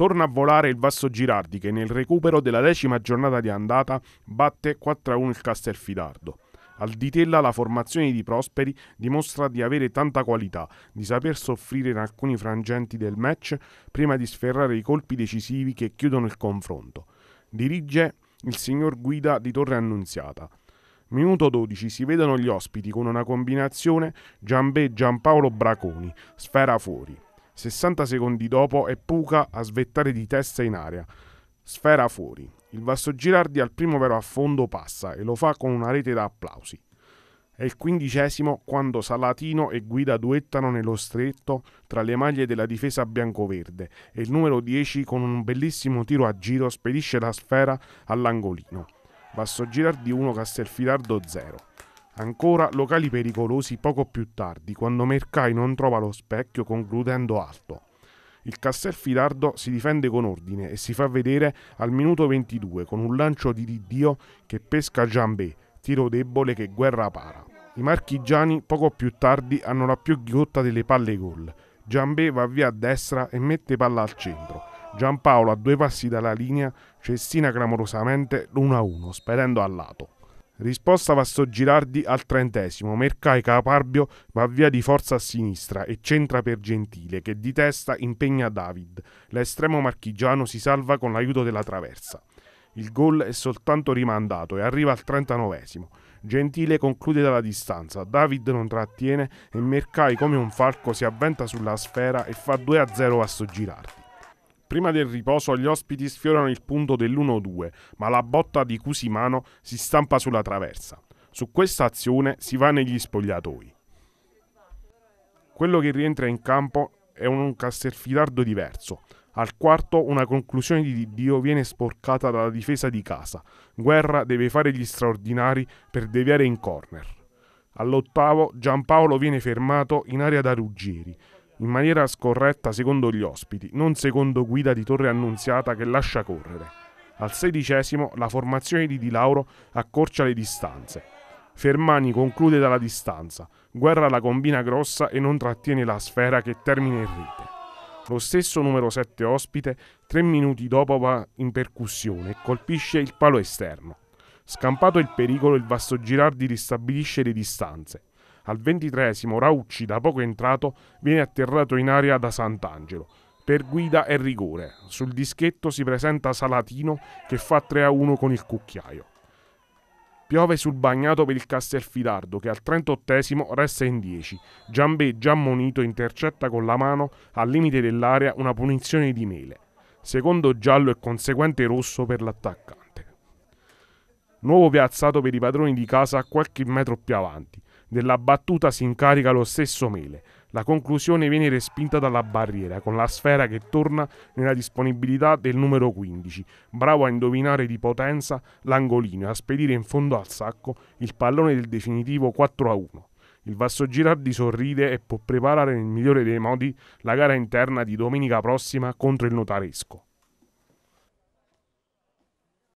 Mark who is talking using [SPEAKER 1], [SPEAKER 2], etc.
[SPEAKER 1] Torna a volare il Vasso Girardi che nel recupero della decima giornata di andata batte 4-1 il Castelfidardo. Al Ditella la formazione di Prosperi dimostra di avere tanta qualità, di saper soffrire in alcuni frangenti del match prima di sferrare i colpi decisivi che chiudono il confronto. Dirige il signor guida di Torre Annunziata. Minuto 12 si vedono gli ospiti con una combinazione Giambè Giampaolo Braconi, sfera fuori. 60 secondi dopo è Puca a svettare di testa in aria. Sfera fuori. Il Vasso Girardi al primo vero affondo passa e lo fa con una rete da applausi. È il quindicesimo quando Salatino e Guida duettano nello stretto tra le maglie della difesa biancoverde e il numero 10 con un bellissimo tiro a giro spedisce la sfera all'angolino. Vasso Girardi 1 Castelfidardo 0 ancora locali pericolosi poco più tardi, quando Mercai non trova lo specchio concludendo alto. Il Castelfidardo si difende con ordine e si fa vedere al minuto 22 con un lancio di Didio che pesca Giambè, tiro debole che guerra para. I marchigiani poco più tardi hanno la più ghiotta delle palle gol. Giambè va via a destra e mette palla al centro. Giampaolo a due passi dalla linea cestina clamorosamente l'1-1, spedendo a lato. Risposta Vasso Girardi al trentesimo. Mercai Caparbio va via di forza a sinistra e centra per Gentile che di testa impegna David. L'estremo marchigiano si salva con l'aiuto della traversa. Il gol è soltanto rimandato e arriva al trentanovesimo. Gentile conclude dalla distanza, David non trattiene e Mercai come un falco si avventa sulla sfera e fa 2-0 a Vasso Girardi. Prima del riposo gli ospiti sfiorano il punto dell'1-2, ma la botta di Cusimano si stampa sulla traversa. Su questa azione si va negli spogliatoi. Quello che rientra in campo è un Castelfidardo diverso. Al quarto una conclusione di Dio viene sporcata dalla difesa di casa. Guerra deve fare gli straordinari per deviare in corner. All'ottavo Giampaolo viene fermato in area da Ruggeri in maniera scorretta secondo gli ospiti, non secondo guida di Torre Annunziata che lascia correre. Al sedicesimo la formazione di Di Lauro accorcia le distanze. Fermani conclude dalla distanza, Guerra la combina grossa e non trattiene la sfera che termina in rete. Lo stesso numero 7 ospite, tre minuti dopo va in percussione e colpisce il palo esterno. Scampato il pericolo, il Vasto Girardi ristabilisce le distanze. Al ventitresimo Raucci, da poco entrato, viene atterrato in aria da Sant'Angelo. Per guida e rigore. Sul dischetto si presenta Salatino che fa 3-1 a con il cucchiaio. Piove sul bagnato per il Castelfidardo che al 38 resta in 10. Giambè, già ammonito, intercetta con la mano al limite dell'area una punizione di mele. Secondo giallo e conseguente rosso per l'attaccante. Nuovo piazzato per i padroni di casa a qualche metro più avanti della battuta si incarica lo stesso Mele. La conclusione viene respinta dalla barriera con la sfera che torna nella disponibilità del numero 15, bravo a indovinare di potenza l'angolino e a spedire in fondo al sacco il pallone del definitivo 4 a 1. Il Vasso Girardi sorride e può preparare nel migliore dei modi la gara interna di domenica prossima contro il Notaresco.